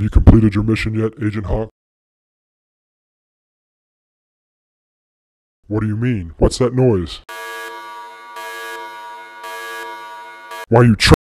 Have you completed your mission yet, Agent Hawk? What do you mean? What's that noise? Why you